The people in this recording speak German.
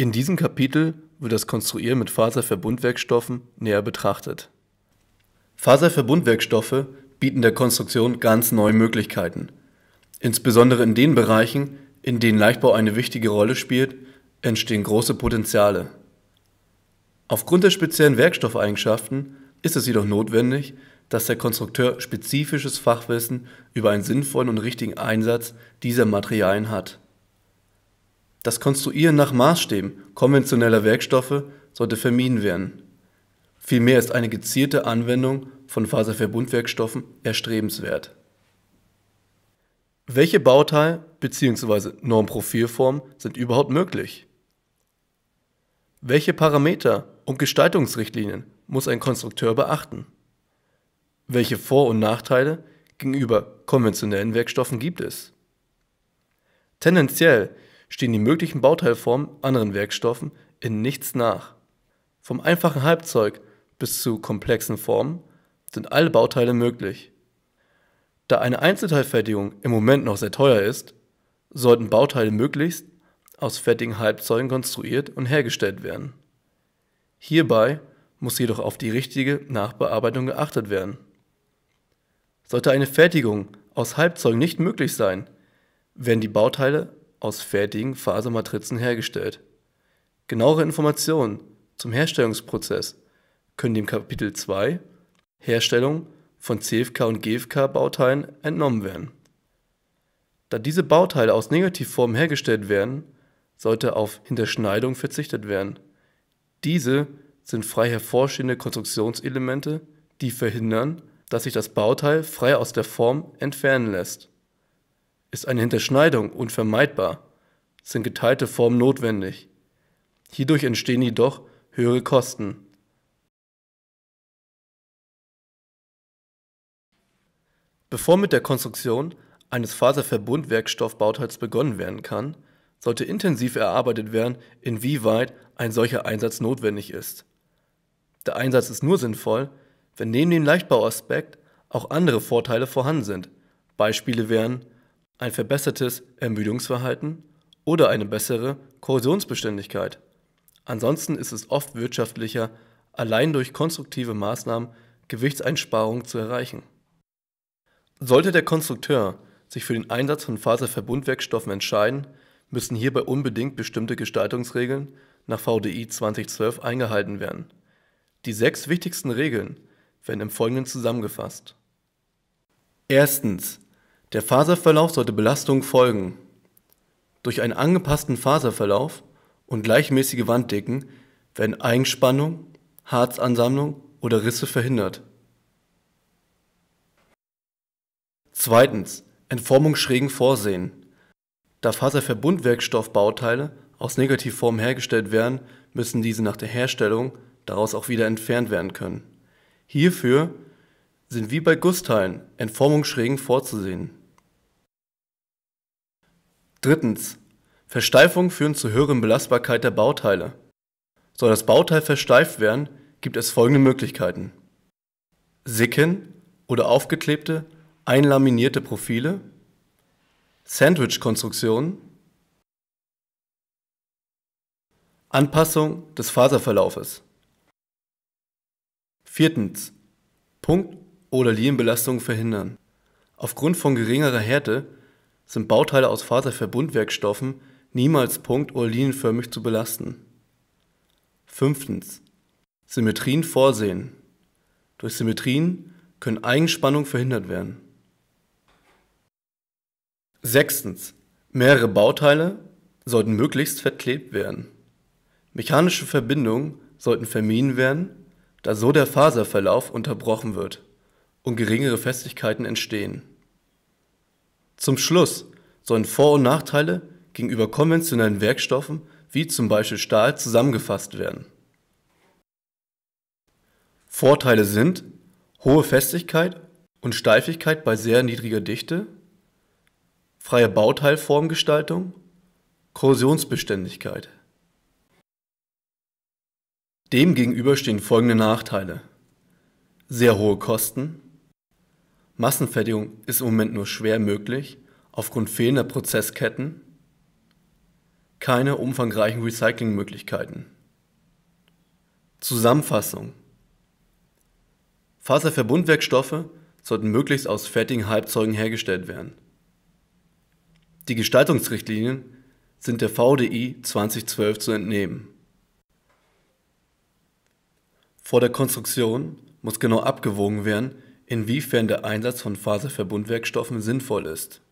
In diesem Kapitel wird das Konstruieren mit Faserverbundwerkstoffen näher betrachtet. Faserverbundwerkstoffe bieten der Konstruktion ganz neue Möglichkeiten. Insbesondere in den Bereichen, in denen Leichtbau eine wichtige Rolle spielt, entstehen große Potenziale. Aufgrund der speziellen Werkstoffeigenschaften ist es jedoch notwendig, dass der Konstrukteur spezifisches Fachwissen über einen sinnvollen und richtigen Einsatz dieser Materialien hat. Das Konstruieren nach Maßstäben konventioneller Werkstoffe sollte vermieden werden. Vielmehr ist eine gezielte Anwendung von Faserverbundwerkstoffen erstrebenswert. Welche Bauteil- bzw. Normprofilformen sind überhaupt möglich? Welche Parameter und Gestaltungsrichtlinien muss ein Konstrukteur beachten? Welche Vor- und Nachteile gegenüber konventionellen Werkstoffen gibt es? Tendenziell stehen die möglichen Bauteilformen anderen Werkstoffen in nichts nach. Vom einfachen Halbzeug bis zu komplexen Formen sind alle Bauteile möglich. Da eine Einzelteilfertigung im Moment noch sehr teuer ist, sollten Bauteile möglichst aus fertigen Halbzeugen konstruiert und hergestellt werden. Hierbei muss jedoch auf die richtige Nachbearbeitung geachtet werden. Sollte eine Fertigung aus Halbzeugen nicht möglich sein, werden die Bauteile aus fertigen Fasermatrizen hergestellt. Genauere Informationen zum Herstellungsprozess können dem Kapitel 2 Herstellung von CFK und GFK-Bauteilen entnommen werden. Da diese Bauteile aus Negativform hergestellt werden, sollte auf Hinterschneidung verzichtet werden. Diese sind frei hervorstehende Konstruktionselemente, die verhindern, dass sich das Bauteil frei aus der Form entfernen lässt. Ist eine Hinterschneidung unvermeidbar, sind geteilte Formen notwendig. Hierdurch entstehen jedoch höhere Kosten. Bevor mit der Konstruktion eines Faserverbundwerkstoffbauteils begonnen werden kann, sollte intensiv erarbeitet werden, inwieweit ein solcher Einsatz notwendig ist. Der Einsatz ist nur sinnvoll, wenn neben dem Leichtbauaspekt auch andere Vorteile vorhanden sind. Beispiele wären ein verbessertes Ermüdungsverhalten oder eine bessere Korrosionsbeständigkeit. Ansonsten ist es oft wirtschaftlicher, allein durch konstruktive Maßnahmen Gewichtseinsparungen zu erreichen. Sollte der Konstrukteur sich für den Einsatz von Faserverbundwerkstoffen entscheiden, müssen hierbei unbedingt bestimmte Gestaltungsregeln nach VDI 2012 eingehalten werden. Die sechs wichtigsten Regeln werden im Folgenden zusammengefasst. Erstens der Faserverlauf sollte Belastungen folgen. Durch einen angepassten Faserverlauf und gleichmäßige Wanddicken werden Eigenspannung, Harzansammlung oder Risse verhindert. Entformung schrägen Vorsehen. Da Faserverbundwerkstoffbauteile aus Negativform hergestellt werden, müssen diese nach der Herstellung daraus auch wieder entfernt werden können. Hierfür sind wie bei Gussteilen Entformungen schrägen vorzusehen Drittens. Versteifungen führen zu höheren Belastbarkeit der Bauteile. Soll das Bauteil versteift werden, gibt es folgende Möglichkeiten. Sicken oder aufgeklebte, einlaminierte Profile, Sandwich-Konstruktionen, Anpassung des Faserverlaufes. Viertens. Punkt- oder Linienbelastungen verhindern. Aufgrund von geringerer Härte sind Bauteile aus Faserverbundwerkstoffen niemals punkt- oder linienförmig zu belasten. 5. Symmetrien vorsehen. Durch Symmetrien können Eigenspannungen verhindert werden. 6. Mehrere Bauteile sollten möglichst verklebt werden. Mechanische Verbindungen sollten vermieden werden, da so der Faserverlauf unterbrochen wird und geringere Festigkeiten entstehen zum Schluss sollen Vor- und Nachteile gegenüber konventionellen Werkstoffen wie zum Beispiel Stahl zusammengefasst werden. Vorteile sind hohe Festigkeit und Steifigkeit bei sehr niedriger Dichte, freie Bauteilformgestaltung, Korrosionsbeständigkeit. Demgegenüber stehen folgende Nachteile. Sehr hohe Kosten, Massenfertigung ist im Moment nur schwer möglich aufgrund fehlender Prozessketten, keine umfangreichen Recyclingmöglichkeiten. Zusammenfassung. Faserverbundwerkstoffe sollten möglichst aus fertigen Halbzeugen hergestellt werden. Die Gestaltungsrichtlinien sind der VDI 2012 zu entnehmen. Vor der Konstruktion muss genau abgewogen werden, inwiefern der Einsatz von Faserverbundwerkstoffen sinnvoll ist.